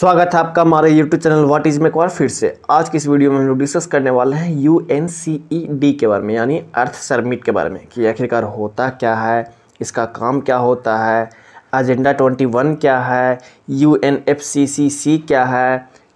स्वागत है आपका हमारे YouTube channel what is make एक फिर से आज की इस वीडियो में हम लोग डिस्कस करने वाले हैं U N C E D के बारे में यानी अर्थ सरमिट के बारे में कि आखिरकार होता क्या है इसका काम क्या होता है एजेंडा 21 क्या है U N F C C C क्या है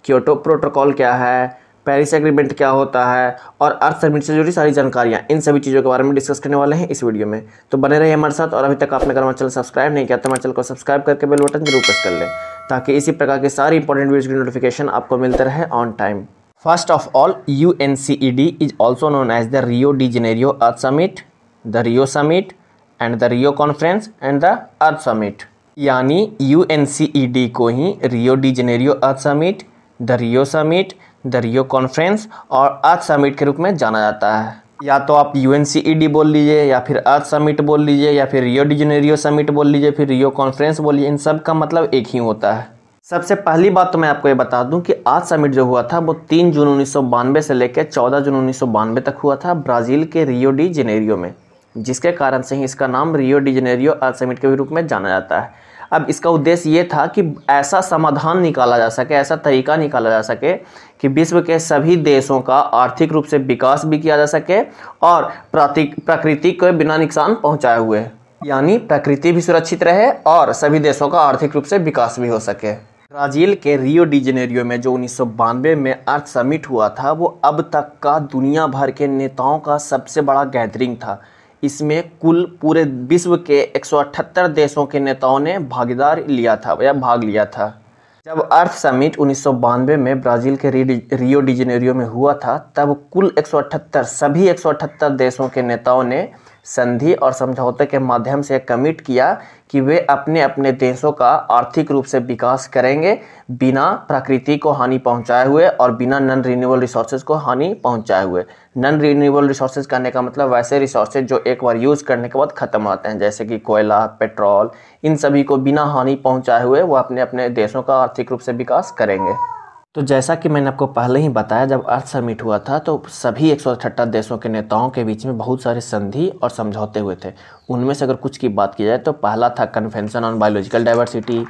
क्योटो प्रोटोकॉल क्या है पेरिस एग्रीमेंट क्या होता है और अर्थ सरमिट से जुड़ी सारी जानकारियाँ इन सभी चीज़ों के बारे में डिस्कस करने वाले हैं इस वीडियो में तो बने रहिए हमारे साथ और अभी तक आपने अगर हमारे चैनल सब्सक्राइब नहीं किया तो हमारे चैनल को सब्सक्राइब करके बेल बटन जरूर प्रेस कर लें ताकि इसी प्रकार के सारे इंपॉर्टेंट वीडियो की नोटिफिकेशन आपको मिलते रहे on time first of all U N C E D is also known as the Rio de Janeiro earth summit the Rio summit and the Rio conference and the earth summit यानी U N C E D को ही Rio de Janeiro earth summit the Rio summit the Rio conference और earth summit के रूप में जाना जाता है या तो आप यू एन e बोल लीजिए या फिर अर्थ समिट बोल लीजिए या फिर रियो डिजनेरियो समिट बोल लीजिए फिर रियो कॉन्फ्रेंस बोलिए इन सब का मतलब एक ही होता है सबसे पहली बात तो मैं आपको ये बता दूं कि आज समिट जो हुआ था वो 3 जून उन्नीस से लेकर 14 जून उन्नीस तक हुआ था ब्राज़ील के रियो डी जेनेरियो में जिसके कारण से ही इसका नाम Rio de Janeiro earth summit के रूप में जाना जाता है अब इसका उद्देश्य ये था कि ऐसा समाधान निकाला जा सके ऐसा तरीका निकाला जा सके कि विश्व के सभी देशों का आर्थिक रूप से विकास भी किया जा सके और प्रकृति को बिना नुकसान पहुँचाए हुए यानी प्रकृति भी सुरक्षित रहे और सभी देशों का आर्थिक रूप से विकास भी हो सके ब्राज़ील के रियो डी जेनेरियो में जो उन्नीस में अर्थ समिट हुआ था वो अब तक का दुनिया भर के नेताओं का सबसे बड़ा गैदरिंग था इसमें कुल पूरे विश्व के 178 देशों के नेताओं ने भागीदार लिया था या भाग लिया था जब अर्थ समिट उन्नीस में ब्राज़ील के रियो डिजेनेरियो में हुआ था तब कुल 178 सभी 178 देशों के नेताओं ने संधि और समझौते के माध्यम से कमिट किया कि वे अपने अपने देशों का आर्थिक रूप से विकास करेंगे बिना प्रकृति को हानि पहुंचाए हुए और बिना नॉन रिन्यूएबल रिसोर्सेज को हानि पहुंचाए हुए नॉन रिन्यूएबल रिसोर्सेज करने का मतलब वैसे रिसोर्सेज जो एक बार यूज़ करने के बाद ख़त्म होते हैं जैसे कि कोयला पेट्रोल इन सभी को बिना हानि पहुँचाए हुए वह अपने अपने देशों का आर्थिक रूप से विकास करेंगे तो जैसा कि मैंने आपको पहले ही बताया जब अर्थ समिट हुआ था तो सभी एक देशों के नेताओं के बीच में बहुत सारे संधि और समझौते हुए थे उनमें से अगर कुछ की बात की जाए तो पहला था कन्वेंशन ऑन बायोलॉजिकल डाइवर्सिटी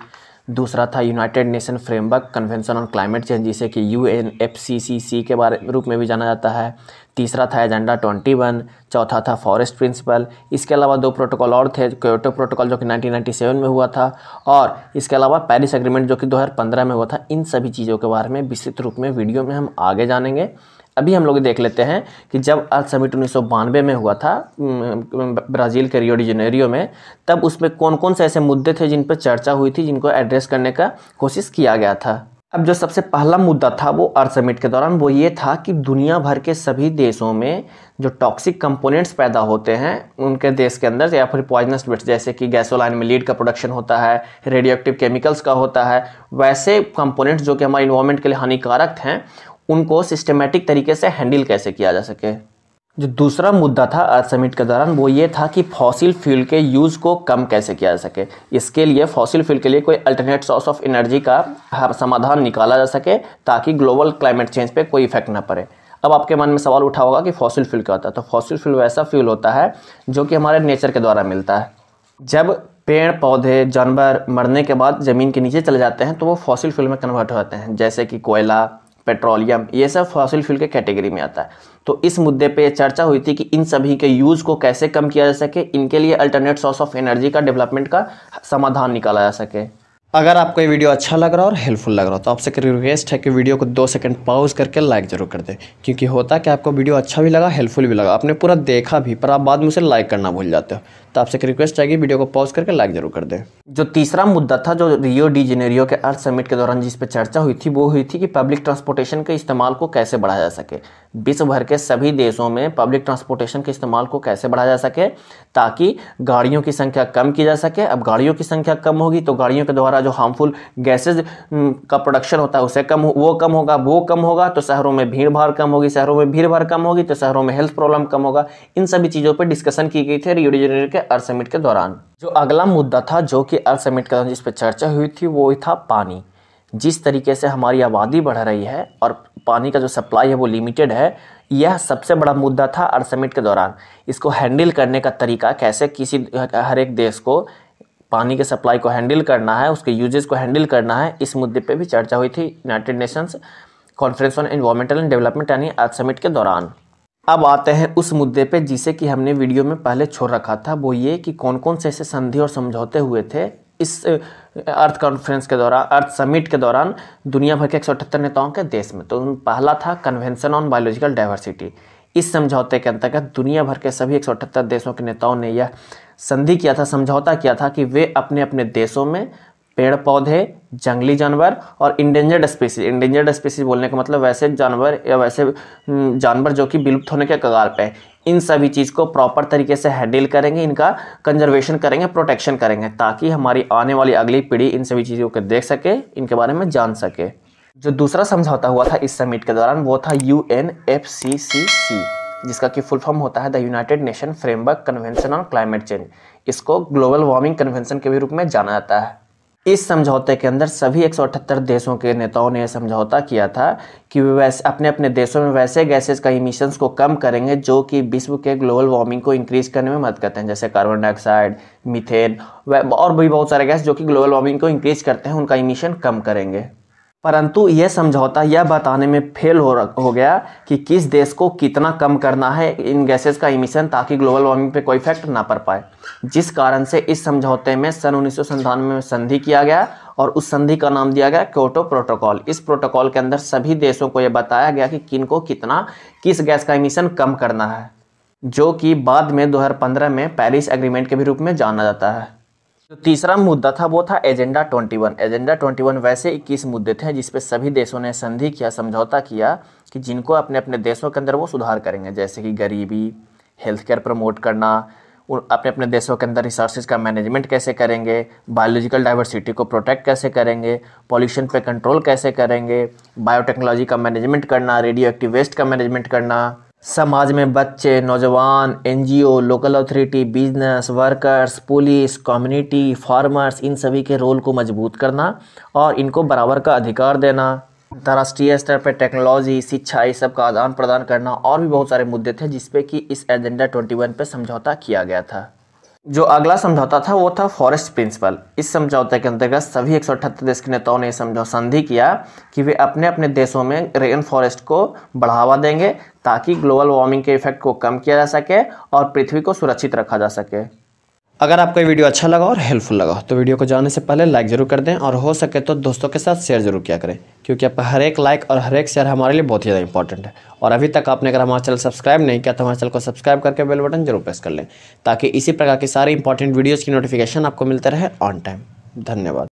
दूसरा था united nation framework convention on climate change जिसे कि U N F C C C के बारे रूप में भी जाना जाता है तीसरा था एजेंडा ट्वेंटी वन चौथा था फॉरेस्ट प्रिंसिपल इसके अलावा दो प्रोटोकॉल और थे क्योटो प्रोटोकॉल जो कि 1997 में हुआ था और इसके अलावा पेरिस एग्रीमेंट जो कि 2015 में हुआ था इन सभी चीज़ों के बारे में विस्तृत रूप में वीडियो में हम आगे जानेंगे अभी हम लोग देख लेते हैं कि जब अर्थ समिट उन्नीस में हुआ था ब्राज़ील के रियोडी जनेरियो में तब उसमें कौन कौन से ऐसे मुद्दे थे जिन पर चर्चा हुई थी जिनको एड्रेस करने का कोशिश किया गया था अब जो सबसे पहला मुद्दा था वो अर्थ समिट के दौरान वो ये था कि दुनिया भर के सभी देशों में जो टॉक्सिक कंपोनेंट्स पैदा होते हैं उनके देश के अंदर या फिर पॉइजनस वेट्स जैसे कि गैसोलाइन में लीड का प्रोडक्शन होता है रेडियोक्टिव केमिकल्स का होता है वैसे कंपोनेंट्स जो कि हमारे इन्वायरमेंट के लिए हानिकारक हैं उनको सिस्टमेटिक तरीके से हैंडल कैसे किया जा सके जो दूसरा मुद्दा था अर्थ समिट के दौरान वो ये था कि फॉसिल फ्यूल के यूज़ को कम कैसे किया जा सके इसके लिए फॉसिल फ्यूल के लिए कोई अल्टरनेट सोर्स ऑफ एनर्जी का समाधान निकाला जा सके ताकि ग्लोबल क्लाइमेट चेंज पे कोई इफेक्ट ना पड़े अब आपके मन में सवाल उठा होगा कि फॉसिल फ्यूल क्या होता है तो फॉसिल फ्यूल वैसा फ्यूल होता है जो कि हमारे नेचर के द्वारा मिलता है जब पेड़ पौधे जानवर मरने के बाद ज़मीन के नीचे चले जाते हैं तो वो फॉसिल फ्यूल में कन्वर्ट होते हैं जैसे कि कोयला पेट्रोलियम ये सब फॉसिल फ्यूल के कैटेगरी में आता है तो इस मुद्दे पे चर्चा हुई थी कि इन सभी के यूज़ को कैसे कम किया जा सके इनके लिए अल्टरनेट सोर्स ऑफ एनर्जी का डेवलपमेंट का समाधान निकाला जा सके अगर आपको ये वीडियो अच्छा लग रहा और हेल्पफुल लग रहा हो तो आपसे एक रिक्वेस्ट है कि वीडियो को दो सेकंड पॉज करके लाइक जरूर कर दें क्योंकि होता कि आपको वीडियो अच्छा भी लगा हेल्पफुल भी लगा आपने पूरा देखा भी पर आप बाद में उसे लाइक करना भूल जाते हो तो आपसे एक रिक्वेस्ट आएगी वीडियो को पॉज करके लाइक जरूर कर दें जो तीसरा मुद्दा था जो रियो डी जेनेरियो के अर्थ समिट के दौरान जिस पर चर्चा हुई थी वो हुई थी कि पब्लिक ट्रांसपोर्टेशन के इस्तेमाल को कैसे बढ़ाया जा सके विश्व भर के सभी देशों में पब्लिक ट्रांसपोर्टेशन के इस्तेमाल को कैसे बढ़ाया जा सके ताकि गाड़ियों की संख्या कम की जा सके अब गाड़ियों की संख्या कम होगी तो गाड़ियों के द्वारा जो हार्मफुल गैसेज का प्रोडक्शन होता है उसे कम वो कम होगा वो कम होगा तो शहरों में भीड़ भाड़ कम होगी शहरों में भीड़ भाड़ कम होगी तो शहरों में हेल्थ प्रॉब्लम कम होगा इन सभी चीज़ों पर डिस्कशन की गई थी रियो डी जेनेरियो के अर्थ समिट के दौरान जो अगला मुद्दा था जो कि अर्थ समिट के दौरान जिस पर चर्चा हुई थी वो था पानी जिस तरीके से हमारी आबादी बढ़ रही है और पानी का जो सप्लाई है वो लिमिटेड है यह सबसे बड़ा मुद्दा था अर्थ समिट के दौरान इसको हैंडल करने का तरीका कैसे किसी हर एक देश को पानी के सप्लाई को हैंडल करना है उसके यूजेस को हैंडल करना है इस मुद्दे पे भी चर्चा हुई थी united nations conference on environmental and development यानी अर्थ समिट के दौरान अब आते हैं उस मुद्दे पे जिसे कि हमने वीडियो में पहले छोड़ रखा था वो ये कि कौन कौन से ऐसे संधि और समझौते हुए थे इस अर्थ कॉन्फ्रेंस के दौरान अर्थ समिट के दौरान दुनिया भर के एक नेताओं के देश में तो पहला था कन्वेंशन ऑन बायोलॉजिकल डाइवर्सिटी इस समझौते के अंतर्गत दुनिया भर के सभी एक देशों के नेताओं ने यह संधि किया था समझौता किया था कि वे अपने अपने देशों में पेड़ पौधे जंगली जानवर और इंडेंजर्ड स्पीसीज इंडेंजर्ड स्पीसीज बोलने का मतलब वैसे जानवर या वैसे हम्म, जानवर जो कि विलुप्त होने के कगार पे इन सभी चीज़ को प्रॉपर तरीके से हैंडल करेंगे इनका कंजर्वेशन करेंगे प्रोटेक्शन करेंगे ताकि हमारी आने वाली अगली पीढ़ी इन सभी चीज़ों को देख सके इनके बारे में जान सके जो दूसरा समझौता हुआ था इस समिट के दौरान वो था U N F C C C जिसका कि फुल फॉर्म होता है the united nation framework convention on climate change इसको ग्लोबल वार्मिंग कन्वेंशन के भी रूप में जाना जाता है इस समझौते के अंदर सभी एक देशों के नेताओं ने यह समझौता किया था कि वे वैसे अपने अपने देशों में वैसे गैसेस का इमिशंस को कम करेंगे जो कि विश्व के ग्लोबल वार्मिंग को इंक्रीज करने में मदद करते हैं जैसे कार्बन डाइऑक्साइड मीथेन और भी बहुत सारे गैस जो कि ग्लोबल वार्मिंग को इंक्रीज करते हैं उनका इमिशन कम करेंगे परंतु यह समझौता यह बताने में फेल हो हो गया कि किस देश को कितना कम करना है इन गैसेस का इमिशन ताकि ग्लोबल वार्मिंग पे कोई इफेक्ट ना पड़ पाए जिस कारण से इस समझौते में सन उन्नीस में संधि किया गया और उस संधि का नाम दिया गया क्योटो प्रोटोकॉल इस प्रोटोकॉल के अंदर सभी देशों को यह बताया गया कि किन को कितना किस गैस का इमिशन कम करना है जो कि बाद में दो में पेरिस एग्रीमेंट के भी रूप में जाना जाता है जो तीसरा मुद्दा था वो था एजेंडा 21 एजेंडा 21 वैसे 21 मुद्दे थे जिसपे सभी देशों ने संधि किया समझौता किया कि जिनको अपने अपने देशों के अंदर वो सुधार करेंगे जैसे कि गरीबी हेल्थ केयर प्रमोट करना अपने अपने देशों के अंदर रिसोर्सेज का मैनेजमेंट कैसे करेंगे बायोलॉजिकल डाइवर्सिटी को प्रोटेक्ट कैसे करेंगे पॉल्यूशन पे कंट्रोल कैसे करेंगे बायोटेक्नोलॉजी का मैनेजमेंट करना रेडियो एक्टिव वेस्ट का मैनेजमेंट करना समाज में बच्चे नौजवान NGO local authority business workers police community farmers इन सभी के रोल को मजबूत करना और इनको बराबर का अधिकार देना अंतर्राष्ट्रीय स्तर पर टेक्नोलॉजी शिक्षा ये सब का आदान प्रदान करना और भी बहुत सारे मुद्दे थे जिसपे कि इस एजेंडा वन पर समझौता किया गया था जो अगला समझौता था वो था फॉरेस्ट प्रिंसिपल इस समझौते के अंतर्गत सभी एक देश के नेताओं ने समझौ संधि किया कि वे अपने अपने देशों में रेन फॉरेस्ट को बढ़ावा देंगे ताकि ग्लोबल वार्मिंग के इफेक्ट को कम किया जा सके और पृथ्वी को सुरक्षित रखा जा सके अगर आपको ये वीडियो अच्छा लगा और हेल्पफुल लगा तो वीडियो को जाने से पहले लाइक जरूर कर दें और हो सके तो दोस्तों के साथ शेयर जरूर किया करें क्योंकि आप हर एक लाइक और हर एक शेयर हमारे लिए बहुत ही ज़्यादा इंपॉर्टेंट है और अभी तक आपने अगर हमारा चैनल सब्सक्राइब नहीं किया तो हमारे चैनल को सब्सक्राइब करके बेल बटन जरूर प्रेस कर लें ताकि इसी प्रकार की सारी इंपॉर्टेंट वीडियोज़ की नोटिफिकेशन आपको मिलते रहे ऑन टाइम धन्यवाद